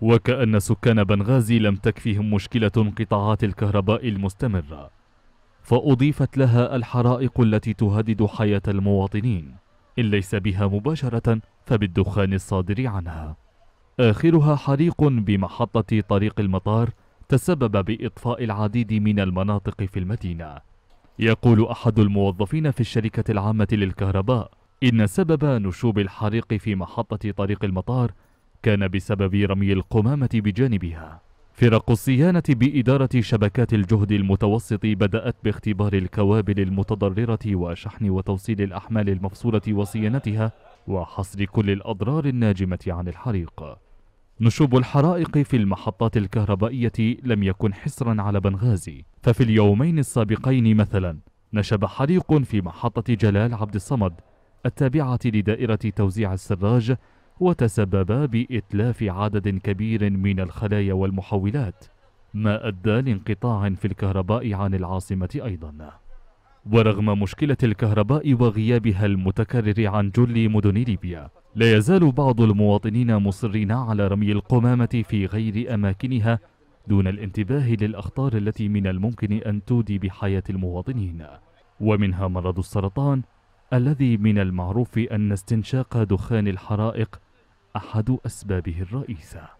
وكأن سكان بنغازي لم تكفهم مشكلة انقطاعات الكهرباء المستمرة فأضيفت لها الحرائق التي تهدد حياة المواطنين إن ليس بها مباشرة فبالدخان الصادر عنها آخرها حريق بمحطة طريق المطار تسبب بإطفاء العديد من المناطق في المدينة يقول أحد الموظفين في الشركة العامة للكهرباء إن سبب نشوب الحريق في محطة طريق المطار كان بسبب رمي القمامة بجانبها فرق الصيانة بإدارة شبكات الجهد المتوسط بدأت باختبار الكوابل المتضررة وشحن وتوصيل الأحمال المفصولة وصيانتها وحصر كل الأضرار الناجمة عن الحريق نشوب الحرائق في المحطات الكهربائية لم يكن حصرا على بنغازي ففي اليومين السابقين مثلا نشب حريق في محطة جلال عبد الصمد التابعة لدائرة توزيع السراج وتسببا بإتلاف عدد كبير من الخلايا والمحولات ما أدى لانقطاع في الكهرباء عن العاصمة أيضا ورغم مشكلة الكهرباء وغيابها المتكرر عن جل مدن ليبيا لا يزال بعض المواطنين مصرين على رمي القمامة في غير أماكنها دون الانتباه للأخطار التي من الممكن أن تودي بحياة المواطنين ومنها مرض السرطان الذي من المعروف أن استنشاق دخان الحرائق أحد أسبابه الرئيسة